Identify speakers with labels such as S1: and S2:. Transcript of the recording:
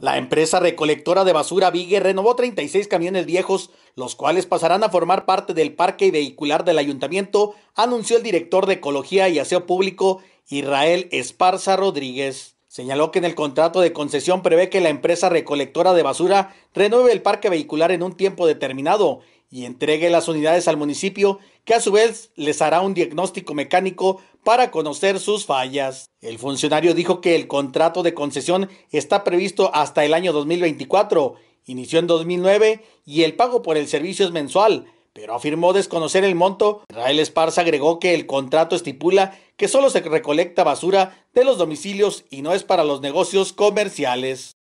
S1: La empresa recolectora de basura Vigue renovó 36 camiones viejos, los cuales pasarán a formar parte del parque vehicular del ayuntamiento, anunció el director de Ecología y Aseo Público, Israel Esparza Rodríguez. Señaló que en el contrato de concesión prevé que la empresa recolectora de basura renueve el parque vehicular en un tiempo determinado y entregue las unidades al municipio, que a su vez les hará un diagnóstico mecánico para conocer sus fallas. El funcionario dijo que el contrato de concesión está previsto hasta el año 2024, inició en 2009 y el pago por el servicio es mensual, pero afirmó desconocer el monto. Israel Esparza agregó que el contrato estipula que solo se recolecta basura de los domicilios y no es para los negocios comerciales.